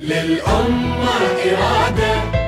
للأمة إرادة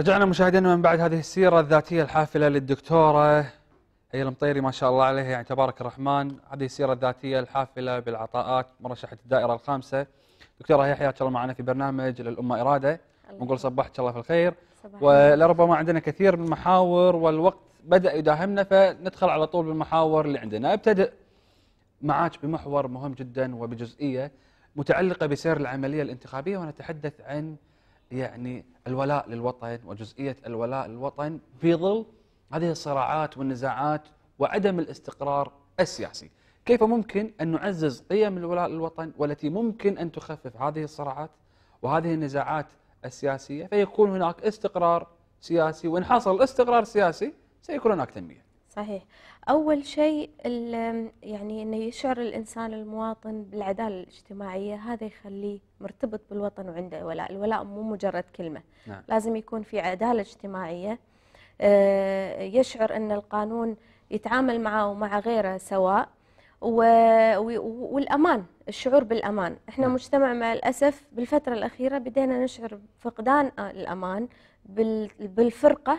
رجعنا مشاهدينا من بعد هذه السيرة الذاتية الحافلة للدكتورة هي المطيري ما شاء الله عليها يعني تبارك الرحمن هذه السيرة الذاتية الحافلة بالعطاءات مرشحة الدائرة الخامسة دكتورة هي حياك الله معنا في برنامج للأمة إرادة نقول صباحك الله في الخير ولربما عندنا كثير من المحاور والوقت بدأ يداهمنا فندخل على طول بالمحاور اللي عندنا أبتدئ معاك بمحور مهم جدا وبجزئية متعلقة بسير العملية الانتخابية ونتحدث عن يعني الولاء للوطن وجزئيه الولاء للوطن في ظل هذه الصراعات والنزاعات وعدم الاستقرار السياسي. كيف ممكن ان نعزز قيم الولاء للوطن والتي ممكن ان تخفف هذه الصراعات وهذه النزاعات السياسيه فيكون هناك استقرار سياسي وان حصل استقرار سياسي سيكون هناك تنميه. صحيح أول شيء يعني أنه يشعر الإنسان المواطن بالعدالة الاجتماعية هذا يخليه مرتبط بالوطن وعنده ولاء الولاء مو مجرد كلمة نعم. لازم يكون في عدالة اجتماعية آه، يشعر أن القانون يتعامل معه ومع غيره سواء و... والأمان الشعور بالأمان إحنا نعم. مجتمع مع الأسف بالفترة الأخيرة بدينا نشعر بفقدان الأمان بال... بالفرقة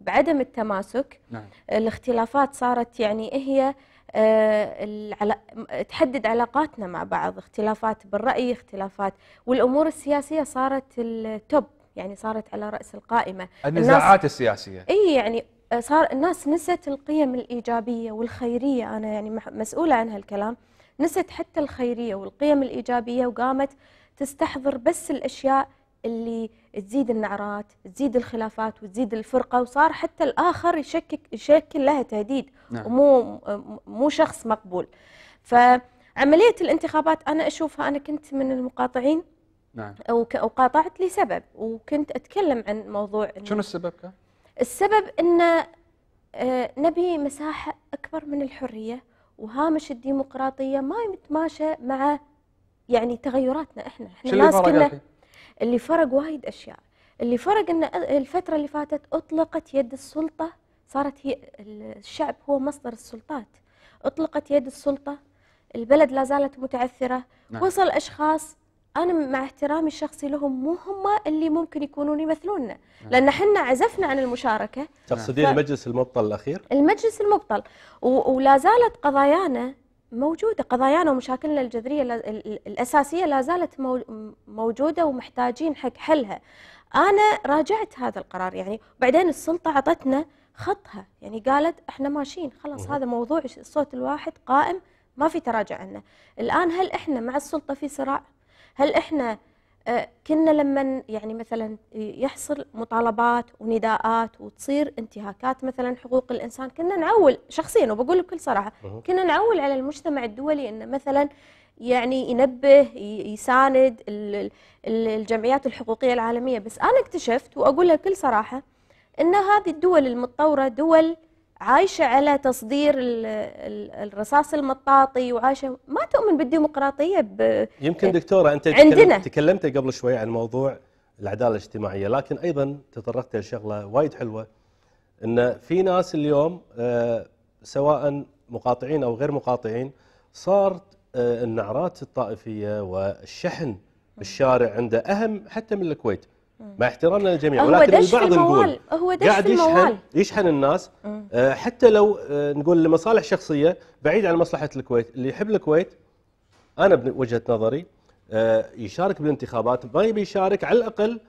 بعدم التماسك نعم. الاختلافات صارت يعني هي آه، تحدد علاقاتنا مع بعض اختلافات بالرأي اختلافات والأمور السياسية صارت التوب يعني صارت على رأس القائمة النزاعات السياسية أي يعني صار الناس نست القيم الإيجابية والخيرية أنا يعني مسؤولة عن هالكلام نست حتى الخيرية والقيم الإيجابية وقامت تستحضر بس الأشياء اللي تزيد النعرات تزيد الخلافات وتزيد الفرقه وصار حتى الاخر يشكك يشكل لها تهديد نعم. ومو مو شخص مقبول فعمليه الانتخابات انا اشوفها انا كنت من المقاطعين نعم وقاطعت لسبب وكنت اتكلم عن موضوع شنو السبب كان؟ السبب ان آه، نبي مساحه اكبر من الحريه وهامش الديمقراطيه ما يتماشى مع يعني تغيراتنا احنا احنا ناس كنا اللي فرق وايد اشياء اللي فرق ان الفتره اللي فاتت اطلقت يد السلطه صارت هي الشعب هو مصدر السلطات اطلقت يد السلطه البلد لا زالت متعثره نعم. وصل اشخاص انا مع احترامي الشخصي لهم مو هم اللي ممكن يكونون يمثلوننا نعم. لان احنا عزفنا عن المشاركه تقصدين نعم. ف... المجلس المبطل الاخير المجلس المبطل و... ولا زالت قضايانا موجودة قضايانا ومشاكلنا الجذرية الأساسية لا زالت موجودة ومحتاجين حق حلها أنا راجعت هذا القرار يعني وبعدين السلطة أعطتنا خطها يعني قالت احنا ماشيين خلاص هذا موضوع الصوت الواحد قائم ما في تراجع عنه الآن هل احنا مع السلطة في صراع هل احنا آه، كنا لما يعني مثلا يحصل مطالبات ونداءات وتصير انتهاكات مثلا حقوق الانسان كنا نعول شخصيا وبقول بكل صراحه كنا نعول على المجتمع الدولي انه مثلا يعني ينبه يساند الجمعيات الحقوقيه العالميه بس انا اكتشفت واقولها بكل صراحه ان هذه الدول المتطوره دول عايشه على تصدير الرصاص المطاطي وعايشه ما تؤمن بالديمقراطيه ب... يمكن دكتوره انت عندنا تكلمت قبل شوي عن موضوع العداله الاجتماعيه لكن ايضا تطرقت لشغله وايد حلوه ان في ناس اليوم آه، سواء مقاطعين او غير مقاطعين صارت آه، النعرات الطائفيه والشحن بالشارع عنده اهم حتى من الكويت مع احترامنا للجميع ولكن البعض نقول هو دش قاعد يشحن يشحن الناس آه، حتى لو آه، نقول لمصالح شخصيه بعيد عن مصلحه الكويت اللي يحب الكويت انا بوجهه نظري آه، يشارك بالانتخابات ما يبي يشارك على الاقل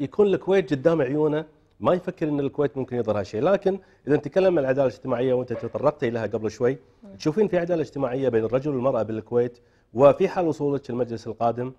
يكون الكويت قدام عيونه ما يفكر ان الكويت ممكن يظهرها شيء لكن اذا نتكلم عن العداله الاجتماعيه وانت تطرقتي لها قبل شوي تشوفين في عداله اجتماعيه بين الرجل والمراه بالكويت وفي حال وصولك المجلس القادم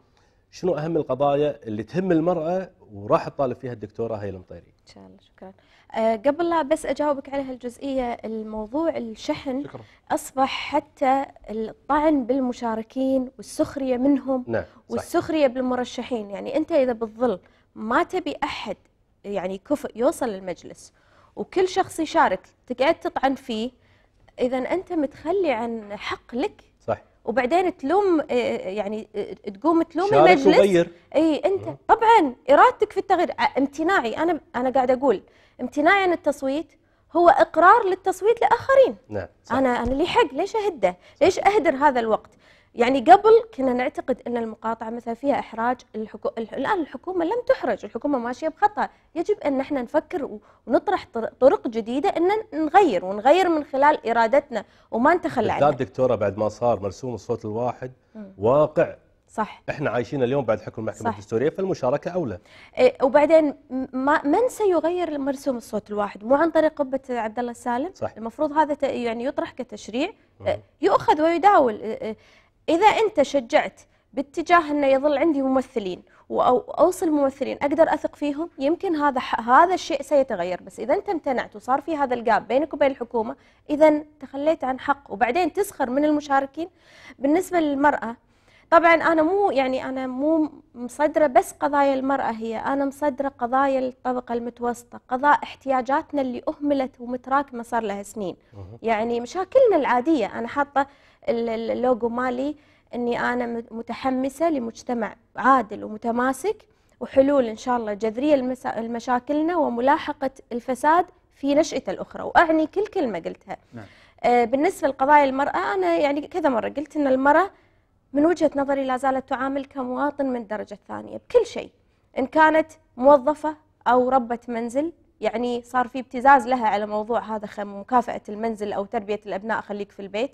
شنو اهم القضايا اللي تهم المراه وراح تطالب فيها الدكتوره هاي المطيري ان شاء الله شكرا آه، قبل لا بس اجاوبك على هالجزئيه الموضوع الشحن شكرا. اصبح حتى الطعن بالمشاركين والسخريه منهم نعم. والسخريه بالمرشحين يعني انت اذا بتظل ما تبي احد يعني كف يوصل للمجلس وكل شخص يشارك تقعد تطعن فيه اذا انت متخلي عن حق لك وبعدين تلوم آه، آه، يعني آه، تقوم تلوم المجلس وغير. اي انت طبعا ارادتك في التغيير امتناعي انا انا قاعد اقول امتناعي عن التصويت هو اقرار للتصويت لاخرين نعم انا انا لي حق ليش اهده؟ ليش اهدر هذا الوقت؟ يعني قبل كنا نعتقد ان المقاطعه مثلا فيها احراج الحكو... الان الحكومه لم تحرج الحكومه ماشيه بخطها يجب ان احنا نفكر ونطرح طرق جديده ان نغير ونغير من خلال ارادتنا وما نتخلى عنها دكتوره بعد ما صار مرسوم الصوت الواحد واقع صح احنا عايشين اليوم بعد حكم المحكمه صح. الدستوريه فالمشاركه اولى إيه وبعدين ما من سيغير مرسوم الصوت الواحد مو عن طريق قبه عبد الله السالم صح. المفروض هذا يعني يطرح كتشريع يؤخذ ويداول إيه، إيه، إذا أنت شجعت باتجاه أنه يظل عندي ممثلين واوصل ممثلين اقدر اثق فيهم يمكن هذا هذا الشيء سيتغير بس اذا انت امتنعت وصار في هذا الجاب بينك وبين الحكومه اذا تخليت عن حق وبعدين تسخر من المشاركين بالنسبه للمراه طبعا انا مو يعني انا مو مصدره بس قضايا المراه هي انا مصدره قضايا الطبقه المتوسطه قضاء احتياجاتنا اللي اهملت ومتراكمه صار لها سنين يعني مشاكلنا العاديه انا حاطه اللوجو مالي اني انا متحمسه لمجتمع عادل ومتماسك وحلول ان شاء الله جذريه لمشاكلنا وملاحقه الفساد في نشاته الأخرى وأعني كل كلمة قلتها نعم. آه، بالنسبة لقضايا المرأة أنا يعني كذا مرة قلت أن المرأة من وجهة نظري لا زالت تعامل كمواطن من درجة ثانية بكل شيء إن كانت موظفة أو ربة منزل يعني صار في ابتزاز لها على موضوع هذا مكافأة المنزل أو تربية الأبناء خليك في البيت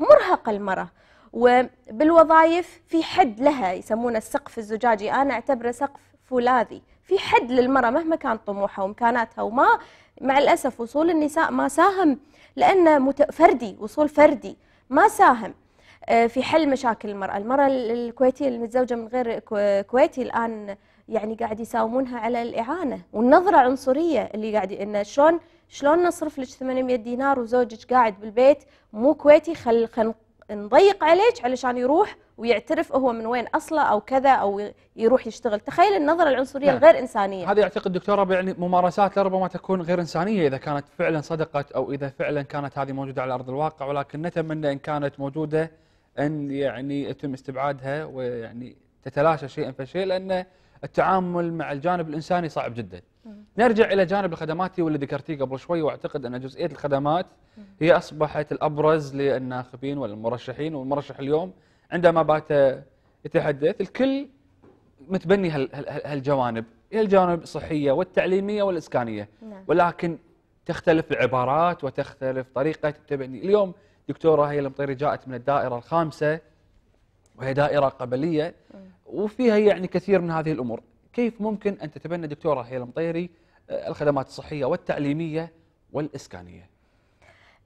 مرهقة المرأة وبالوظائف في حد لها يسمونه السقف الزجاجي أنا أعتبره سقف فولاذي في حد للمرأة مهما كان طموحها وإمكاناتها وما مع الأسف وصول النساء ما ساهم لأنه فردي وصول فردي ما ساهم آه، في حل مشاكل المرأة المرأة الكويتية المتزوجة من غير كويتي الآن يعني قاعد يساومونها على الإعانة والنظرة عنصرية اللي قاعد إنه شلون شلون نصرف لك 800 دينار وزوجك قاعد بالبيت مو كويتي خل خل نضيق عليك علشان يروح ويعترف هو من وين اصله او كذا او يروح يشتغل، تخيل النظره العنصريه نعم. الغير انسانيه. هذا يعتقد دكتوره يعني ممارسات لربما تكون غير انسانيه اذا كانت فعلا صدقت او اذا فعلا كانت هذه موجوده على ارض الواقع ولكن نتمنى ان كانت موجوده أن يعني يتم استبعادها ويعني تتلاشى شيئا فشيئا لأن التعامل مع الجانب الإنساني صعب جدا نرجع إلى جانب الخدمات واللي ذكرتيه قبل شوي وأعتقد أن جزئية الخدمات هي أصبحت الأبرز للناخبين والمرشحين والمرشح اليوم عندما بات يتحدث الكل متبني هالجوانب هي الجوانب الصحية والتعليمية والإسكانية نعم. ولكن تختلف العبارات وتختلف طريقة التبني اليوم دكتوره هي المطيري جاءت من الدائره الخامسه وهي دائره قبليه وفيها يعني كثير من هذه الامور كيف ممكن ان تتبنى دكتوره هي المطيري آه، الخدمات الصحيه والتعليميه والاسكانيه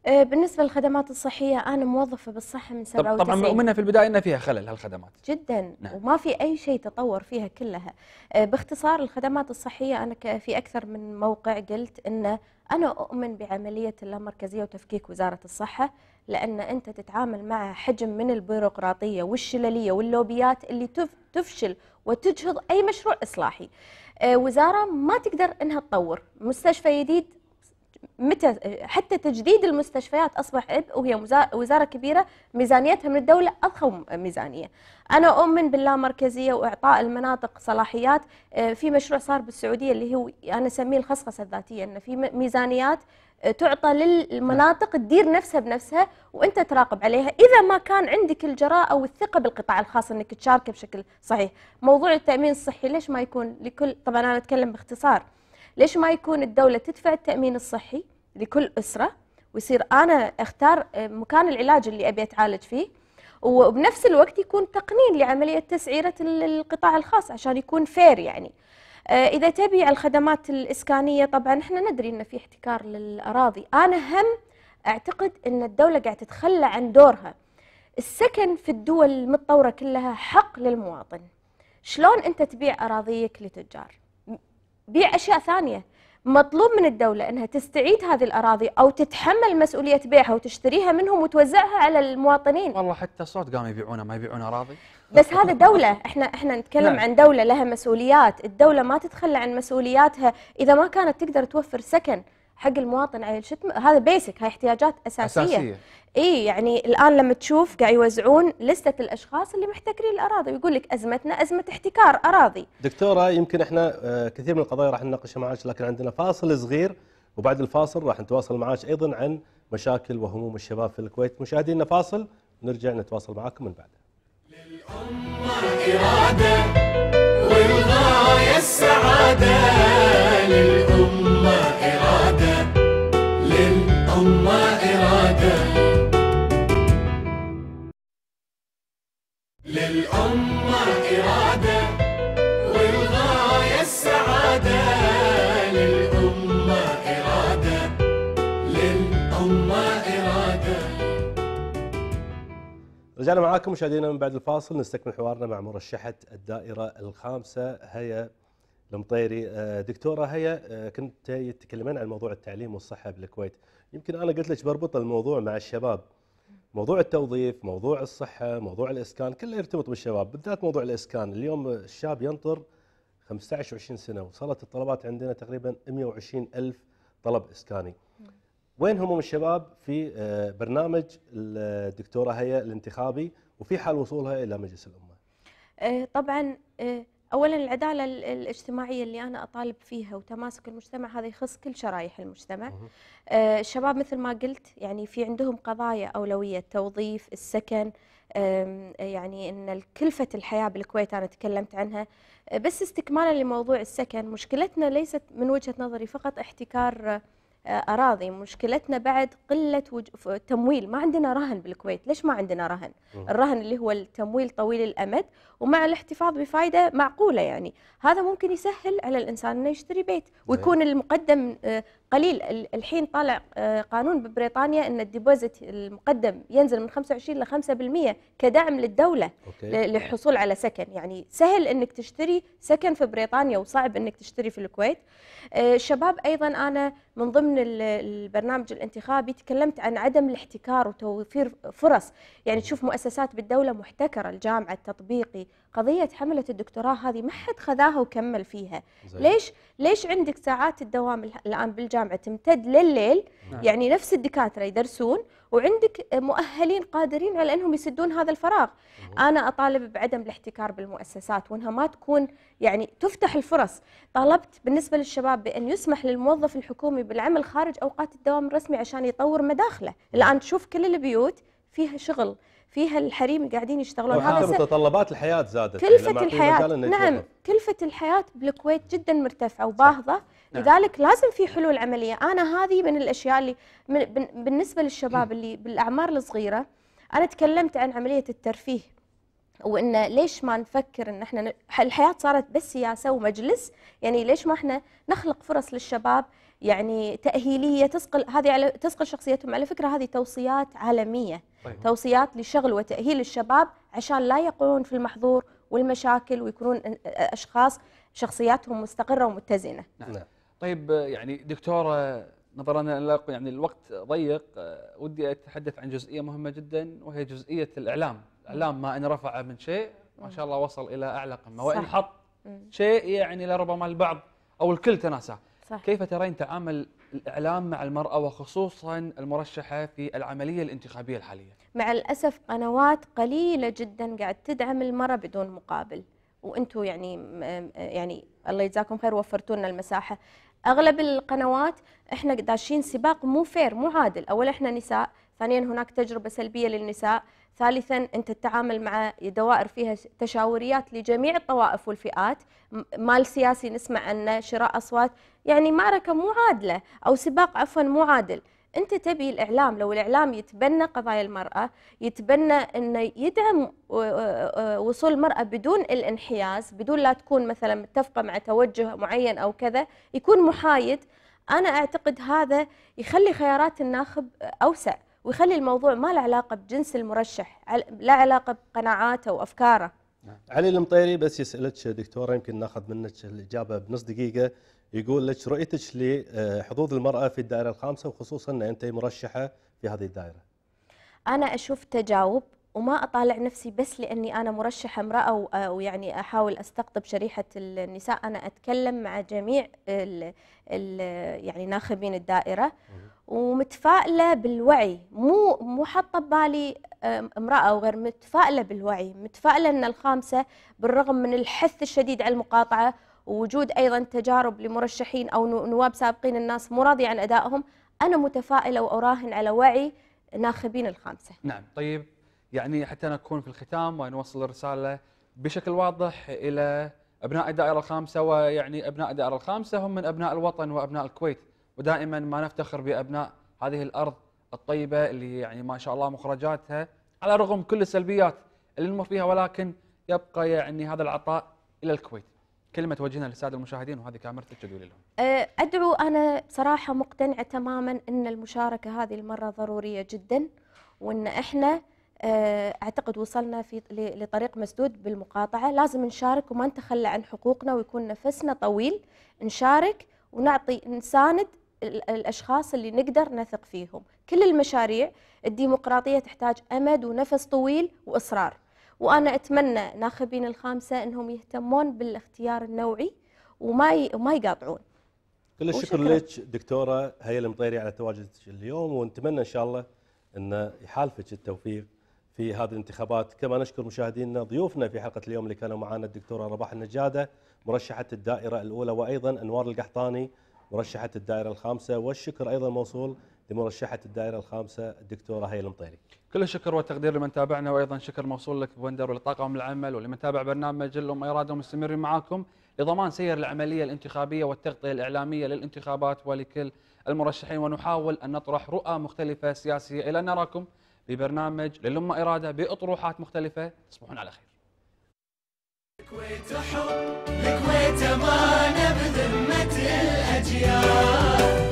آه، بالنسبة للخدمات الصحية أنا موظفة بالصحة من 97 طبعا مؤمنة في البداية أن فيها خلل هالخدمات جدا نعم. وما في أي شيء تطور فيها كلها آه، باختصار الخدمات الصحية أنا في أكثر من موقع قلت أن أنا أؤمن بعملية اللامركزية وتفكيك وزارة الصحة لأن أنت تتعامل مع حجم من البيروقراطية والشللية واللوبيات اللي تفشل وتجهض أي مشروع إصلاحي آه، وزارة ما تقدر أنها تطور مستشفى جديد متى حتى تجديد المستشفيات اصبح عبء وهي وزاره كبيره ميزانيتها من الدوله اضخم ميزانيه. انا اؤمن باللامركزيه واعطاء المناطق صلاحيات آه، في مشروع صار بالسعوديه اللي هو انا اسميه الخصخصه الذاتيه انه في ميزانيات آه، تعطى للمناطق تدير نفسها بنفسها وانت تراقب عليها اذا ما كان عندك الجراءه والثقه بالقطاع الخاص انك تشاركه بشكل صحيح موضوع التامين الصحي ليش ما يكون لكل طبعا انا اتكلم باختصار ليش ما يكون الدوله تدفع التامين الصحي لكل اسره ويصير انا اختار آه، مكان العلاج اللي ابي اتعالج فيه وبنفس الوقت يكون تقنين لعمليه تسعيره القطاع الخاص عشان يكون فير يعني آه، اذا تبي الخدمات الاسكانيه طبعا احنا ندري ان في احتكار للاراضي انا هم اعتقد ان الدوله قاعده تتخلى عن دورها السكن في الدول المتطوره كلها حق للمواطن شلون انت تبيع اراضيك لتجار بيع اشياء ثانيه مطلوب من الدولة أنها تستعيد هذه الأراضي أو تتحمل مسؤولية بيعها وتشتريها منهم وتوزعها على المواطنين والله حتى صوت قام يبيعونها ما يبيعون أراضي بس هذا دولة احنا احنا نتكلم لا. نعم. عن دولة لها مسؤوليات، الدولة ما تتخلى عن مسؤولياتها إذا ما كانت تقدر توفر سكن حق المواطن على الشتم هذا بيسك هاي احتياجات اساسيه, أساسية. اي يعني الان لما تشوف قاعد يوزعون لسته الاشخاص اللي محتكرين الاراضي ويقول لك ازمتنا ازمه احتكار اراضي دكتوره يمكن احنا آه، كثير من القضايا راح نناقشها معك لكن عندنا فاصل صغير وبعد الفاصل راح نتواصل معك ايضا عن مشاكل وهموم الشباب في الكويت مشاهدينا فاصل نرجع نتواصل معاكم من بعد للأمة إرادة والغاية السعادة للأمة للأمة إرادة والغاية السعادة للأمة إرادة للأمة إرادة رجعنا معاكم مشاهدينا من بعد الفاصل نستكمل حوارنا مع مرشحة الدائرة الخامسة هيا المطيري آه، دكتورة هيا آه، كنت تتكلمين عن موضوع التعليم والصحة بالكويت يمكن أنا قلت لك بربط الموضوع مع الشباب موضوع التوظيف موضوع الصحة موضوع الإسكان كله يرتبط بالشباب بالذات موضوع الإسكان اليوم الشاب ينطر 15 20 سنة وصلت الطلبات عندنا تقريبا 120 ألف طلب إسكاني وين هم الشباب في آه، برنامج الدكتورة هيا الانتخابي وفي حال وصولها إلى مجلس الأمة آه، طبعا آه، اولا العداله الاجتماعيه اللي انا اطالب فيها وتماسك المجتمع هذا يخص كل شرائح المجتمع آه الشباب مثل ما قلت يعني في عندهم قضايا اولويه التوظيف السكن يعني ان كلفه الحياه بالكويت انا تكلمت عنها آه، بس استكمالا لموضوع السكن مشكلتنا ليست من وجهه نظري فقط احتكار آه، أراضي مشكلتنا بعد قلة وج... تمويل ما عندنا رهن بالكويت ليش ما عندنا رهن الرهن اللي هو التمويل طويل الأمد ومع الاحتفاظ بفائدة معقولة يعني هذا ممكن يسهل على الإنسان أنه يشتري بيت ويكون المقدم آه، قليل الحين طالع آه، قانون ببريطانيا أن الديبوزيت المقدم ينزل من 25 ل 5% كدعم للدولة أوكي. للحصول على سكن يعني سهل أنك تشتري سكن في بريطانيا وصعب أنك تشتري في الكويت الشباب أيضا أنا من ضمن البرنامج الانتخابي تكلمت عن عدم الاحتكار وتوفير فرص يعني تشوف مؤسسات بالدولة محتكرة الجامعة التطبيقي قضيه حمله الدكتوراه هذه ما حد خذاها وكمل فيها زي. ليش ليش عندك ساعات الدوام الان بالجامعه تمتد لليل نعم. يعني نفس الدكاتره يدرسون وعندك مؤهلين قادرين على انهم يسدون هذا الفراغ مم. انا اطالب بعدم الاحتكار بالمؤسسات وانها ما تكون يعني تفتح الفرص طالبت بالنسبه للشباب بان يسمح للموظف الحكومي بالعمل خارج اوقات الدوام الرسمي عشان يطور مداخله الان تشوف كل البيوت فيها شغل فيها الحريم قاعدين يشتغلون هذا متطلبات الحياه زادت كلفه الحياه نعم كلفه الحياه بالكويت جدا مرتفعه وباهظه نعم. لذلك لازم في حلول عمليه انا هذه من الاشياء اللي من بالنسبه للشباب اللي بالاعمار الصغيره انا تكلمت عن عمليه الترفيه وان ليش ما نفكر ان احنا الحياه صارت بس سياسه ومجلس يعني ليش ما احنا نخلق فرص للشباب يعني تاهيليه تسقل هذه على تسقل شخصيتهم على فكره هذه توصيات عالميه طيب. توصيات لشغل وتأهيل الشباب عشان لا يقعون في المحظور والمشاكل ويكونون أشخاص شخصياتهم مستقرة ومتزنة نعم. نعم. طيب يعني دكتورة نظرا يعني الوقت ضيق ودي أتحدث عن جزئية مهمة جدا وهي جزئية الإعلام الإعلام ما إن رفع من شيء ما شاء الله وصل إلى أعلى قمة وإن حط شيء يعني لربما البعض أو الكل تناساه كيف ترين تعامل الإعلام مع المرأة وخصوصا المرشحة في العملية الانتخابية الحالية مع الأسف قنوات قليلة جدا قاعد تدعم المرأة بدون مقابل وانتم يعني يعني الله يجزاكم خير وفرتوا لنا المساحه اغلب القنوات احنا داشين سباق مو فير مو عادل اول احنا نساء ثانيا هناك تجربه سلبيه للنساء ثالثا أنت تتعامل مع دوائر فيها تشاوريات لجميع الطوائف والفئات مال سياسي نسمع عنه شراء أصوات يعني معركة مو عادلة أو سباق عفوا مو عادل انت تبي الاعلام لو الاعلام يتبنى قضايا المراه يتبنى انه يدعم وصول المراه بدون الانحياز بدون لا تكون مثلا متفقه مع توجه معين او كذا يكون محايد انا اعتقد هذا يخلي خيارات الناخب اوسع ويخلي الموضوع ما له علاقه بجنس المرشح لا علاقه بقناعاته وافكاره نعم. علي المطيري بس يسالك دكتوره يمكن ناخذ منك الاجابه بنص دقيقه يقول لك رؤيتك لحظوظ آه، المراه في الدائره الخامسه وخصوصا ان انت مرشحه في هذه الدائره. انا اشوف تجاوب وما اطالع نفسي بس لاني انا مرشحه امراه آه، ويعني احاول استقطب شريحه النساء انا اتكلم مع جميع ال ال يعني ناخبين الدائره ومتفائله بالوعي مو مو حاطه ببالي امراه او غير متفائله بالوعي متفائله ان الخامسه بالرغم من الحث الشديد على المقاطعه ووجود ايضا تجارب لمرشحين او نواب سابقين الناس مو راضيه عن ادائهم انا متفائله واراهن على وعي ناخبين الخامسه نعم طيب يعني حتى نكون في الختام ونوصل الرساله بشكل واضح الى ابناء الدائره الخامسه ويعني ابناء الدائره الخامسه هم من ابناء الوطن وابناء الكويت ودائما ما نفتخر بابناء هذه الارض الطيبه اللي يعني ما شاء الله مخرجاتها على الرغم كل السلبيات اللي نمر فيها ولكن يبقى يعني هذا العطاء الى الكويت. كلمة توجهنا للسادة المشاهدين وهذه كاميرتك جدولي لهم. أه، أدعو أنا صراحة مقتنعة تماما أن المشاركة هذه المرة ضرورية جدا وأن إحنا آه، اعتقد وصلنا في لطريق مسدود بالمقاطعه لازم نشارك وما نتخلى عن حقوقنا ويكون نفسنا طويل نشارك ونعطي نساند الاشخاص اللي نقدر نثق فيهم كل المشاريع الديمقراطيه تحتاج امد ونفس طويل واصرار وانا اتمنى ناخبين الخامسه انهم يهتمون بالاختيار النوعي وما وما يقاطعون كل الشكر لك دكتوره هيا المطيري على تواجدك اليوم ونتمنى ان شاء الله ان يحالفك التوفيق في هذه الانتخابات كما نشكر مشاهدينا ضيوفنا في حلقة اليوم اللي كانوا معنا الدكتورة رباح النجادة مرشحة الدائرة الأولى وأيضا أنوار القحطاني مرشحة الدائرة الخامسة والشكر أيضا موصول لمرشحة الدائرة الخامسة الدكتورة هيل المطيري كل الشكر والتقدير لمن تابعنا وأيضا شكر موصول لك بندر ولطاقم العمل ولمن تابع برنامج لهم إرادة مستمرين معاكم لضمان سير العملية الانتخابية والتغطية الإعلامية للانتخابات ولكل المرشحين ونحاول أن نطرح رؤى مختلفة سياسية إلى أن نراكم لبرنامج للما إرادة بأطروحات مختلفة تصبحون على خير الكويت حب الكويت أمانة بذمة الأجيال